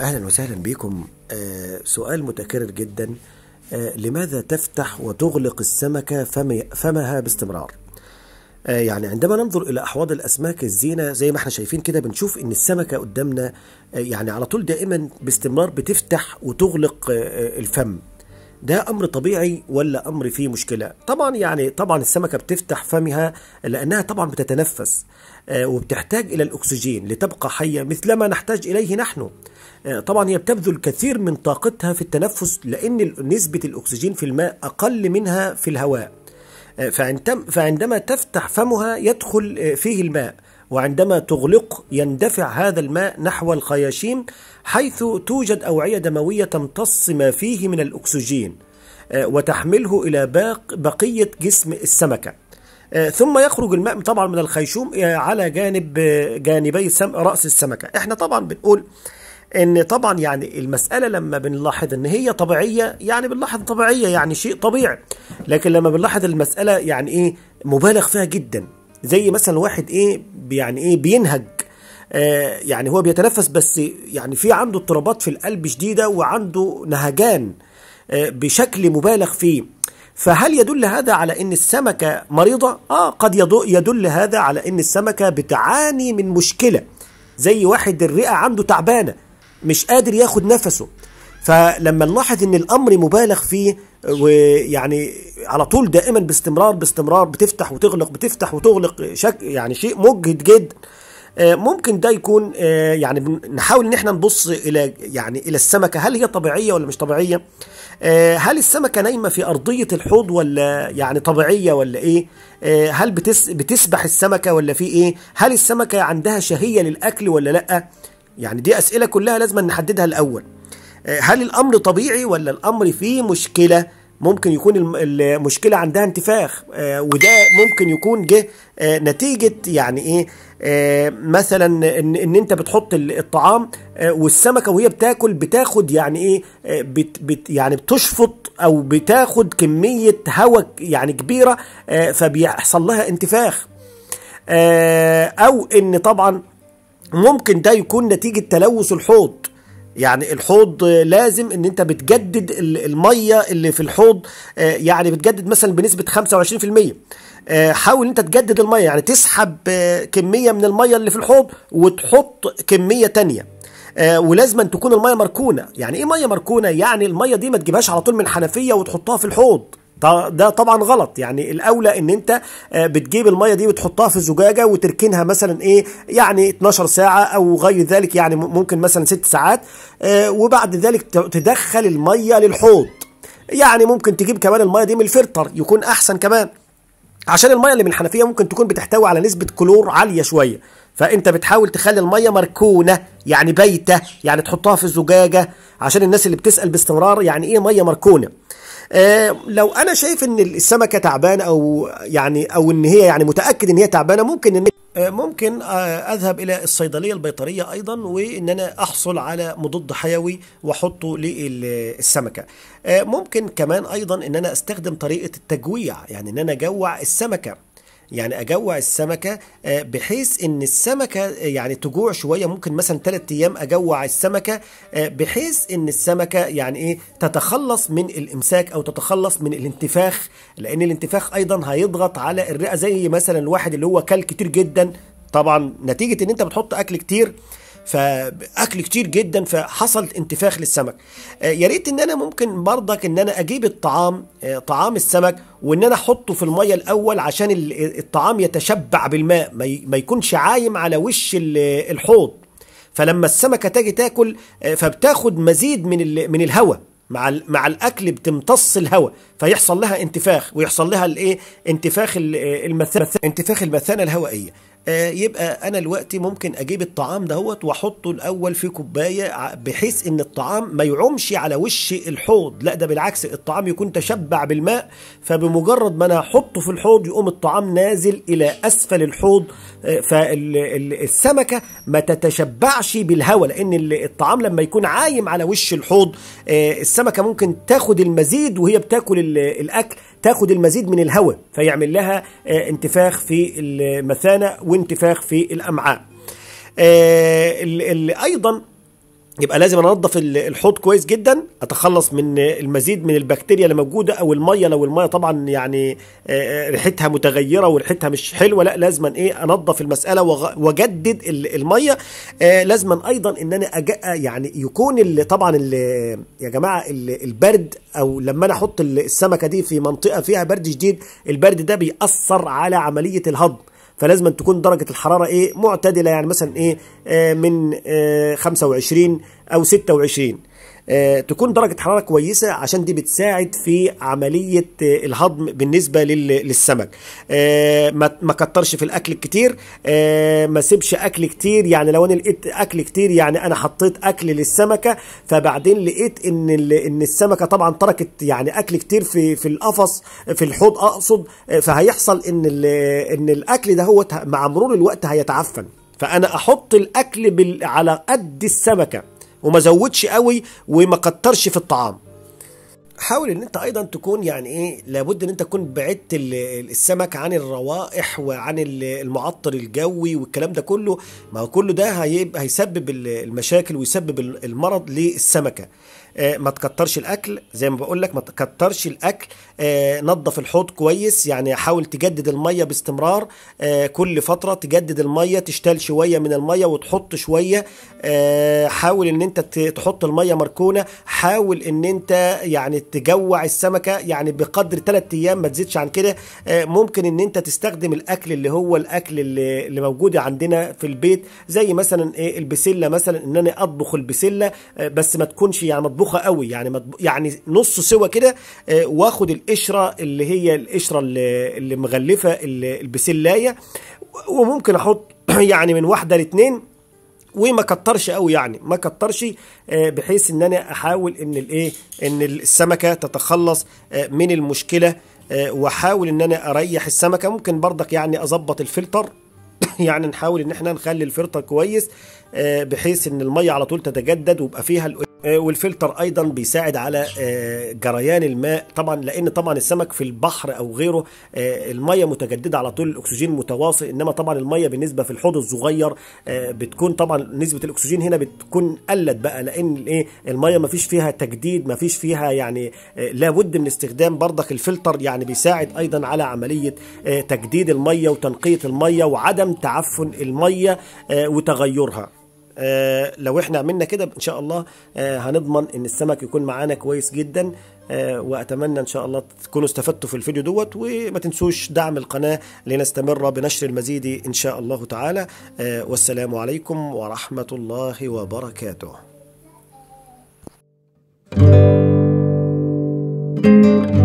أهلا وسهلا بكم آه سؤال متكرر جدا آه لماذا تفتح وتغلق السمكة فمها باستمرار آه يعني عندما ننظر إلى أحواض الأسماك الزينة زي ما احنا شايفين كده بنشوف إن السمكة قدامنا آه، يعني على طول دائما باستمرار بتفتح وتغلق آه، آه، الفم ده امر طبيعي ولا امر فيه مشكله طبعا يعني طبعا السمكه بتفتح فمها لانها طبعا بتتنفس آه، وبتحتاج الى الاكسجين لتبقى حيه مثلما نحتاج اليه نحن آه، طبعا هي بتبذل كثير من طاقتها في التنفس لان نسبه الاكسجين في الماء اقل منها في الهواء آه، فعندما تفتح فمها يدخل فيه الماء وعندما تغلق يندفع هذا الماء نحو الخياشيم حيث توجد أوعية دموية تمتص ما فيه من الأكسجين آه، وتحمله إلى باق بقية جسم السمكة آه، ثم يخرج الماء طبعا من الخيشوم آه، على جانب جانبي رأس السمكة احنا طبعا بنقول ان طبعا يعني المسألة لما بنلاحظ ان هي طبيعية يعني بنلاحظ طبيعية يعني شيء طبيعي لكن لما بنلاحظ المسألة يعني ايه مبالغ فيها جدا زي مثلا واحد ايه يعني ايه بينهج آه يعني هو بيتنفس بس يعني في عنده اضطرابات في القلب شديده وعنده نهجان آه بشكل مبالغ فيه فهل يدل هذا على ان السمكه مريضه اه قد يدل هذا على ان السمكه بتعاني من مشكله زي واحد الرئه عنده تعبانه مش قادر ياخد نفسه فلما نلاحظ ان الامر مبالغ فيه ويعني على طول دائما باستمرار باستمرار بتفتح وتغلق بتفتح وتغلق شك يعني شيء مجهد جدا آه، ممكن ده يكون آه، يعني نحاول ان احنا نبص الى يعني الى السمكه هل هي طبيعيه ولا مش طبيعيه آه، هل السمكه نايمه في ارضيه الحوض ولا يعني طبيعيه ولا ايه هل بتس بتسبح السمكه ولا في ايه هل السمكه عندها شهيه للاكل ولا لا يعني دي اسئله كلها لازم نحددها الاول هل الامر طبيعي ولا الامر فيه مشكله ممكن يكون المشكله عندها انتفاخ آه، وده ممكن يكون جه آه، نتيجه يعني ايه آه، مثلا ان, إن انت بتحط الطعام والسمكه وهي بتاكل بتاخد يعني ايه بت بت يعني بتشفط او بتاخد كميه هواء يعني كبيره فبيحصل لها انتفاخ او ان طبعا ممكن ده يكون نتيجه تلوث الحوض يعني الحوض لازم ان انت بتجدد الميه اللي في الحوض آه، يعني بتجدد مثلا بنسبه 25% آه، حاول انت تجدد الميه يعني تسحب آه، كميه من الميه اللي في الحوض وتحط كميه تانية ولازم أن تكون الميه مركونه يعني ايه ميه مركونه يعني الميه دي ما تجيبهاش على طول من حنفيه وتحطها في الحوض ده طبعا غلط يعني الاولى ان انت آه، بتجيب الميه دي وتحطها في زجاجه وتركنها مثلا ايه يعني 12 ساعه او غير ذلك يعني ممكن مثلا 6 ساعات آه، وبعد ذلك تدخل الميه للحوض يعني ممكن تجيب كمان الميه دي من الفلتر يكون احسن كمان عشان الميه اللي من الحنفيه ممكن تكون بتحتوي على نسبه كلور عاليه شويه فانت بتحاول تخلي الميه مركونه يعني بايته يعني تحطها في الزجاجه عشان الناس اللي بتسال باستمرار يعني ايه ميه مركونه آه لو انا شايف ان السمكه تعبانه او يعني او ان هي يعني متاكد ان هي تعبانه ممكن ان آه، ممكن آه، اذهب الى الصيدليه البيطريه ايضا وان انا احصل على مضاد حيوي واحطه للسمكه آه، ممكن كمان ايضا ان انا استخدم طريقه التجويع يعني ان انا اجوع السمكه يعني اجوع السمكه آه، بحيث ان السمكه آه، يعني تجوع شويه ممكن مثلا ثلاث ايام اجوع السمكه آه، بحيث ان السمكه يعني ايه تتخلص من الامساك او تتخلص من الانتفاخ لان الانتفاخ ايضا هيضغط على الرئه زي مثلا الواحد اللي هو كل كتير جدا طبعا نتيجه ان انت بتحط اكل كتير فاكل كتير جدا فحصل انتفاخ للسمك آه، يا ريت ان انا ممكن برضك ان انا اجيب الطعام آه، طعام السمك وان انا احطه في الميه الاول عشان الطعام يتشبع بالماء ما يكونش عايم على وش الحوض فلما السمكه تاجي تاكل آه، فبتاخد مزيد من من الهواء مع مع الاكل بتمتص الهواء فيحصل لها انتفاخ ويحصل لها الايه انتفاخ المثانه انتفاخ المثانه الهوائيه آه، يبقى انا دلوقتي ممكن اجيب الطعام دهوت واحطه الاول في كوبايه بحيث ان الطعام ما يعومش على وش الحوض لا ده بالعكس الطعام يكون تشبع بالماء فبمجرد ما انا احطه في الحوض يقوم الطعام نازل الى اسفل الحوض آه، فالسمكه ما تتشبعش بالهواء لان الطعام لما يكون عايم على وش الحوض آه، السمكه ممكن تاخد المزيد وهي بتاكل الاكل تاخد المزيد من الهواء فيعمل لها آه، انتفاخ في المثانة وانتفاخ في الأمعاء آه، أيضا يبقى لازم انضف الحوض كويس جدا اتخلص من المزيد من البكتيريا اللي موجوده او الميه لو الميه طبعا يعني آه، آه، ريحتها متغيره وريحتها مش حلوه لا لازما ايه انضف المساله واجدد الميه آه، لازما ايضا ان انا يعني يكون اللي طبعا اللي يا جماعه اللي البرد او لما انا احط السمكه دي في منطقه فيها برد شديد البرد ده بيأثر على عمليه الهضم فلازم تكون درجة الحرارة إيه معتدلة يعني مثلا إيه آه، من 25 آه، أو 26 آه، تكون درجة حرارة كويسة عشان دي بتساعد في عملية آه، الهضم بالنسبة للسمك آه، ما كترش في الأكل كتير ما سيبش أكل كتير يعني لو أنا لقيت أكل كتير يعني أنا حطيت أكل للسمكة فبعدين لقيت إن إن السمكة طبعا تركت يعني أكل كتير في في القفص في الحوض أقصد فهيحصل إن إن الأكل ده هو مع مرور الوقت هيتعفن فأنا أحط الأكل على قد السمكة وما زودش قوي وما كترش في الطعام حاول ان انت ايضا تكون يعني ايه لابد ان انت تكون بعدت السمك عن الروائح وعن المعطر الجوي والكلام ده كله ما هو كله ده هيبقى هيسبب المشاكل ويسبب المرض للسمكه آه، ما تكترش الاكل زي ما بقول لك ما تكترش الاكل آه، نظف الحوض كويس يعني حاول تجدد الميه باستمرار آه، كل فتره تجدد الميه تشتال شويه من الميه وتحط شويه حاول ان انت تحط الميه مركونه حاول ان انت يعني تجوع السمكه يعني بقدر ثلاث ايام ما تزيدش عن كده ممكن ان انت تستخدم الاكل اللي هو الاكل اللي, اللي موجود عندنا في البيت زي مثلا ايه البسله مثلا ان انا اطبخ البسله بس ما تكونش يعني مطبوخ مطبوخه قوي يعني مطب... يعني نص سوا كده آه، واخد القشره اللي هي القشره اللي, اللي مغلفه البسلايه وممكن احط يعني من واحده لاتنين وما كترش قوي يعني ما كترش آه، بحيث ان انا احاول ان الايه ان السمكه تتخلص آه، من المشكله واحاول ان انا اريح السمكه ممكن برضك يعني اظبط الفلتر يعني نحاول ان احنا نخلي الفلتر كويس بحيث ان الميه على طول تتجدد ويبقى فيها آه، والفلتر ايضا بيساعد على آه، جريان الماء طبعا لان طبعا السمك في البحر او غيره آه، الميه متجدده على طول الاكسجين متواصل انما طبعا الميه بالنسبه في الحوض الصغير بتكون طبعا نسبه الاكسجين هنا بتكون قلت بقى لان ايه الميه ما فيش فيها تجديد ما فيش فيها يعني لابد من استخدام برضك الفلتر يعني بيساعد ايضا على عمليه تجديد الميه وتنقيه الميه وعدم تعفن الميه وتغيرها آه، لو احنا عملنا كده ان شاء الله آه، هنضمن ان السمك يكون معانا كويس جدا آه، واتمنى ان شاء الله تكونوا استفدتوا في الفيديو دوت وما تنسوش دعم القناه لنستمر بنشر المزيد ان شاء الله تعالى والسلام عليكم ورحمه الله وبركاته thank you